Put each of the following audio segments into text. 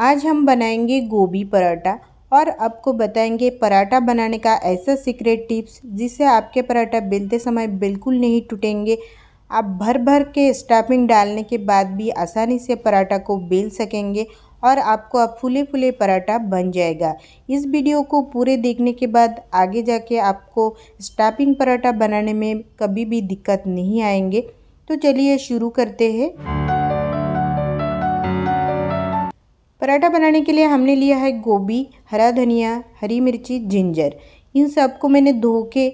आज हम बनाएंगे गोभी पराठा और आपको बताएंगे पराठा बनाने का ऐसा सीक्रेट टिप्स जिससे आपके पराठा बेलते समय बिल्कुल नहीं टूटेंगे आप भर भर के स्टफिंग डालने के बाद भी आसानी से पराठा को बेल सकेंगे और आपको अब फूले फूले पराठा बन जाएगा इस वीडियो को पूरे देखने के बाद आगे जाके आपको स्टफिंग पराठा बनाने में कभी भी दिक्कत नहीं आएंगे तो चलिए शुरू करते हैं पराठा बनाने के लिए हमने लिया है गोभी हरा धनिया हरी मिर्ची जिंजर इन सबको मैंने धो के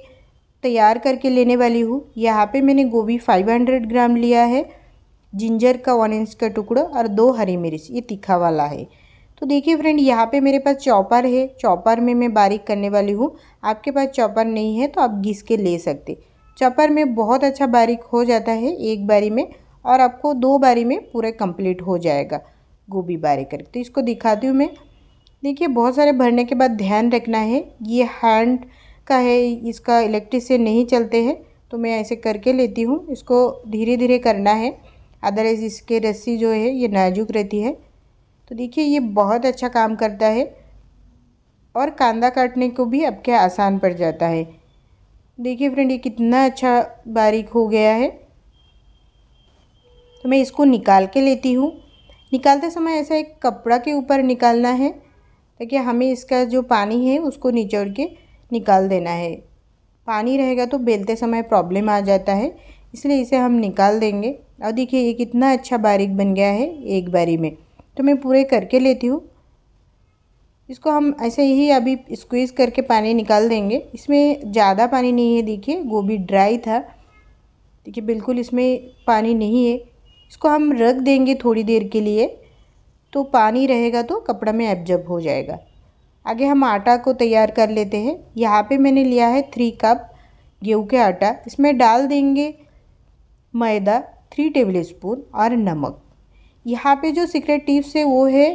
तैयार करके लेने वाली हूँ यहाँ पे मैंने गोभी 500 ग्राम लिया है जिंजर का वन इंच का टुकड़ा और दो हरी मिर्च ये तीखा वाला है तो देखिए फ्रेंड यहाँ पे मेरे पास चॉपर है चॉपर में मैं बारीक करने वाली हूँ आपके पास चॉपर नहीं है तो आप घिस के ले सकते चॉपर में बहुत अच्छा बारीक हो जाता है एक बारी में और आपको दो बारी में पूरा कंप्लीट हो जाएगा गोभी बारे करके तो इसको दिखाती हूँ मैं देखिए बहुत सारे भरने के बाद ध्यान रखना है ये हैंड का है इसका इलेक्ट्रिक से नहीं चलते हैं तो मैं ऐसे करके लेती हूँ इसको धीरे धीरे करना है अदरवाइज़ इसके रस्सी जो है ये नाजुक रहती है तो देखिए ये बहुत अच्छा काम करता है और कांदा काटने को भी अब क्या आसान पड़ जाता है देखिए फ्रेंड ये कितना अच्छा बारीक हो गया है तो मैं इसको निकाल के लेती हूँ निकालते समय ऐसा एक कपड़ा के ऊपर निकालना है ताकि हमें इसका जो पानी है उसको निचोड़ के निकाल देना है पानी रहेगा तो बेलते समय प्रॉब्लम आ जाता है इसलिए इसे हम निकाल देंगे और देखिए ये कितना अच्छा बारीक बन गया है एक बारी में तो मैं पूरे करके लेती हूँ इसको हम ऐसे ही अभी स्क्वीज़ करके पानी निकाल देंगे इसमें ज़्यादा पानी नहीं है देखिए गोभी ड्राई था देखिए बिल्कुल इसमें पानी नहीं है इसको हम रख देंगे थोड़ी देर के लिए तो पानी रहेगा तो कपड़ा में एब्जर्ब हो जाएगा आगे हम आटा को तैयार कर लेते हैं यहाँ पे मैंने लिया है थ्री कप गेहूँ के आटा इसमें डाल देंगे मैदा थ्री टेबल स्पून और नमक यहाँ पे जो सीक्रेट टिप्स है वो है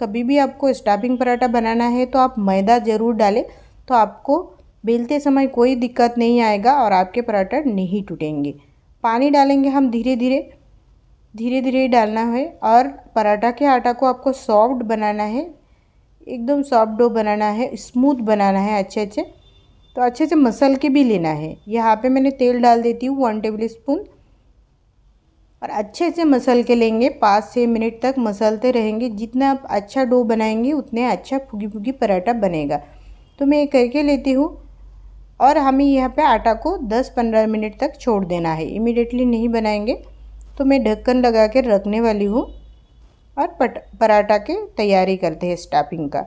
कभी भी आपको स्टाफिंग पराठा बनाना है तो आप मैदा ज़रूर डालें तो आपको बेलते समय कोई दिक्कत नहीं आएगा और आपके पराठा नहीं टूटेंगे पानी डालेंगे हम धीरे धीरे धीरे धीरे डालना है और पराठा के आटा को आपको सॉफ्ट बनाना है एकदम सॉफ्ट डो बनाना है स्मूथ बनाना है अच्छे अच्छे तो अच्छे से मसल के भी लेना है यहाँ पे मैंने तेल डाल देती हूँ वन टेबल स्पून और अच्छे से मसल के लेंगे पाँच छः मिनट तक मसलते रहेंगे जितना आप अच्छा डो बनाएंगे उतने अच्छा फुगी फुगी पराठा बनेगा तो मैं ये करके लेती हूँ और हमें यहाँ पे आटा को 10-15 मिनट तक छोड़ देना है इमिडिएटली नहीं बनाएंगे तो मैं ढक्कन लगा कर रखने वाली हूँ और पट पराठा के तैयारी करते हैं स्टाफिंग का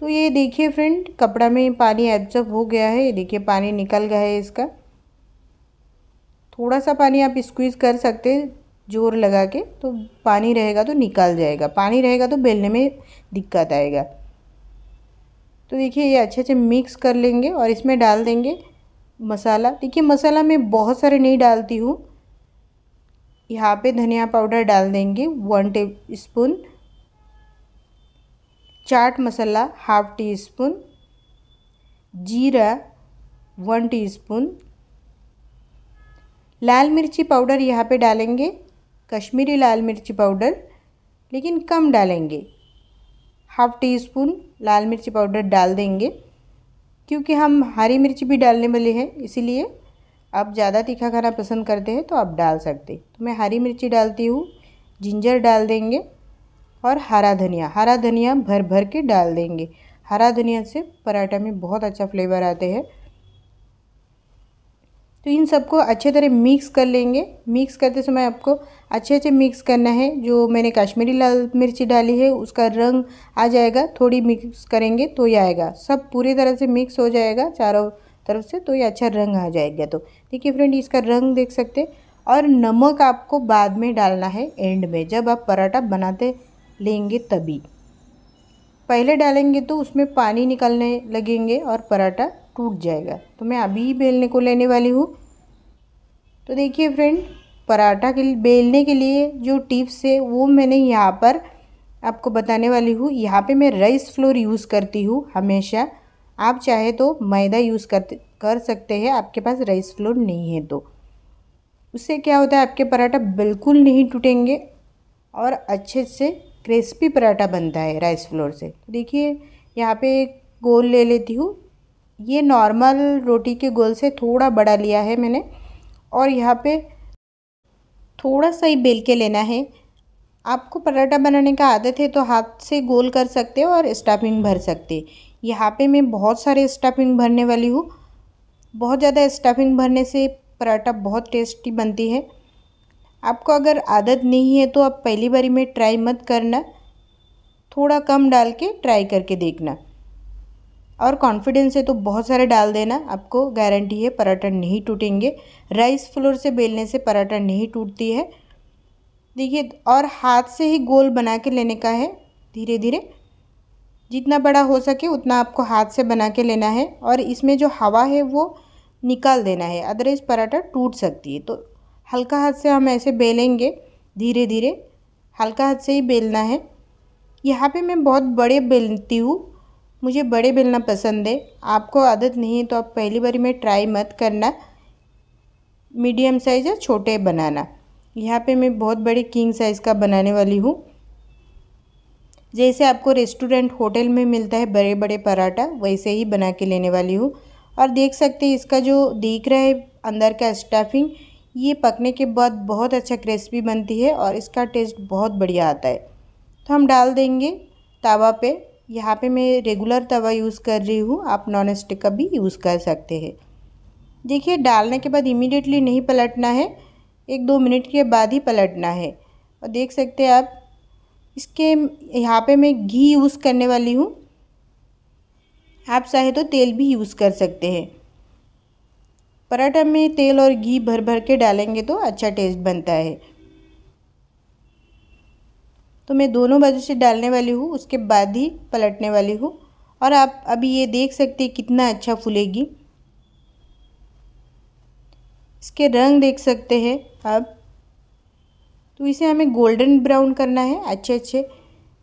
तो ये देखिए फ्रेंड कपड़ा में पानी एब्जॉर्ब हो गया है ये देखिए पानी निकल गया है इसका थोड़ा सा पानी आप स्क्वीज़ कर सकते जोर लगा के तो पानी रहेगा तो निकाल जाएगा पानी रहेगा तो बेलने में दिक्कत आएगा तो देखिए ये अच्छे अच्छे मिक्स कर लेंगे और इसमें डाल देंगे मसाला देखिए मसाला मैं बहुत सारे नहीं डालती हूँ यहाँ पे धनिया पाउडर डाल देंगे one tablespoon chaat masala half teaspoon जीरा वन टी स्पून लाल मिर्ची पाउडर यहाँ पे डालेंगे कश्मीरी लाल मिर्ची पाउडर लेकिन कम डालेंगे हाफ टी स्पून लाल मिर्ची पाउडर डाल देंगे क्योंकि हम हरी मिर्ची भी डालने वाले हैं इसीलिए आप ज़्यादा तीखा खाना पसंद करते हैं तो आप डाल सकते तो मैं हरी मिर्ची डालती हूँ जिंजर डाल देंगे और हरा धनिया हरा धनिया भर भर के डाल देंगे हरा धनिया से पराठा में बहुत अच्छा फ्लेवर आते हैं तो इन सबको अच्छे तरह मिक्स कर लेंगे मिक्स करते समय आपको अच्छे अच्छे मिक्स करना है जो मैंने कश्मीरी लाल मिर्ची डाली है उसका रंग आ जाएगा थोड़ी मिक्स करेंगे तो ये आएगा सब पूरी तरह से मिक्स हो जाएगा चारों तरफ से तो ये अच्छा रंग आ जाएगा तो देखिए फ्रेंड इसका रंग देख सकते और नमक आपको बाद में डालना है एंड में जब आप पराठा बनाते लेंगे तभी पहले डालेंगे तो उसमें पानी निकलने लगेंगे और पराठा टूट जाएगा तो मैं अभी ही बेलने को लेने वाली हूँ तो देखिए फ्रेंड पराठा के बेलने के लिए जो टिप्स है वो मैंने यहाँ पर आपको बताने वाली हूँ यहाँ पे मैं राइस फ्लोर यूज़ करती हूँ हमेशा आप चाहे तो मैदा यूज़ कर कर सकते हैं आपके पास राइस फ्लोर नहीं है तो उससे क्या होता है आपके पराठा बिल्कुल नहीं टूटेंगे और अच्छे से क्रिस्पी पराठा बनता है राइस फ्लोर से देखिए यहाँ पे एक गोल ले लेती हूँ ये नॉर्मल रोटी के गोल से थोड़ा बड़ा लिया है मैंने और यहाँ पे थोड़ा सा ही बेल के लेना है आपको पराठा बनाने का आदत है तो हाथ से गोल कर सकते हो और स्टफिंग भर सकते यहाँ पे मैं बहुत सारे स्टफिंग भरने वाली हूँ बहुत ज़्यादा स्टफिंग भरने से पराठा बहुत टेस्टी बनती है आपको अगर आदत नहीं है तो आप पहली बारी में ट्राई मत करना थोड़ा कम डाल के ट्राई करके देखना और कॉन्फिडेंस है तो बहुत सारे डाल देना आपको गारंटी है पराठा नहीं टूटेंगे राइस फ्लोर से बेलने से पराठा नहीं टूटती है देखिए और हाथ से ही गोल बना के लेने का है धीरे धीरे जितना बड़ा हो सके उतना आपको हाथ से बना के लेना है और इसमें जो हवा है वो निकाल देना है अदरवाइज़ पराठा टूट सकती है तो हल्का हाथ से हम ऐसे बेलेंगे धीरे धीरे हल्का हाथ से ही बेलना है यहाँ पे मैं बहुत बड़े बेलती हूँ मुझे बड़े बेलना पसंद है आपको आदत नहीं है तो आप पहली बारी में ट्राई मत करना मीडियम साइज़ या छोटे बनाना यहाँ पे मैं बहुत बड़े किंग साइज़ का बनाने वाली हूँ जैसे आपको रेस्टोरेंट होटल में मिलता है बड़े बड़े पराठा वैसे ही बना के लेने वाली हूँ और देख सकते हैं इसका जो दिख रहा है अंदर का स्टफिंग ये पकने के बाद बहुत अच्छा क्रिस्पी बनती है और इसका टेस्ट बहुत बढ़िया आता है तो हम डाल देंगे तवा पे यहाँ पे मैं रेगुलर तवा यूज़ कर रही हूँ आप नॉन स्टिक का भी यूज़ कर सकते हैं देखिए डालने के बाद इमीडिएटली नहीं पलटना है एक दो मिनट के बाद ही पलटना है और देख सकते हैं आप इसके यहाँ पे मैं घी यूज़ करने वाली हूँ आप चाहे तो तेल भी यूज़ कर सकते हैं पराठा में तेल और घी भर भर के डालेंगे तो अच्छा टेस्ट बनता है तो मैं दोनों बाजू से डालने वाली हूँ उसके बाद ही पलटने वाली हूँ और आप अभी ये देख सकते हैं कितना अच्छा फूलेगी इसके रंग देख सकते हैं आप तो इसे हमें गोल्डन ब्राउन करना है अच्छे अच्छे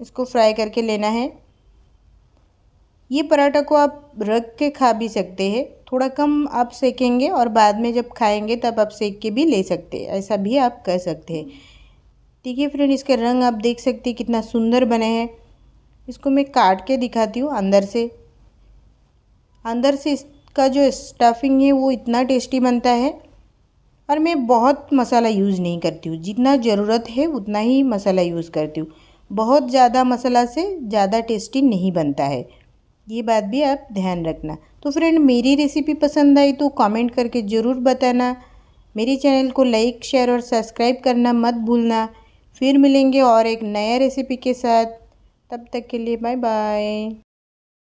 इसको फ्राई करके लेना है ये पराठा को आप रख के खा भी सकते हैं थोड़ा कम आप सेकेंगे और बाद में जब खाएंगे तब आप सेक के भी ले सकते हैं ऐसा भी आप कर सकते हैं ठीक है फ्रेंड इसका रंग आप देख सकते हैं कितना सुंदर बने हैं इसको मैं काट के दिखाती हूँ अंदर से अंदर से इसका जो स्टफिंग है वो इतना टेस्टी बनता है और मैं बहुत मसाला यूज़ नहीं करती हूँ जितना ज़रूरत है उतना ही मसाला यूज़ करती हूँ बहुत ज़्यादा मसाला से ज़्यादा टेस्टी नहीं बनता है ये बात भी आप ध्यान रखना तो फ्रेंड मेरी रेसिपी पसंद आई तो कमेंट करके ज़रूर बताना मेरे चैनल को लाइक शेयर और सब्सक्राइब करना मत भूलना फिर मिलेंगे और एक नया रेसिपी के साथ तब तक के लिए बाय बाय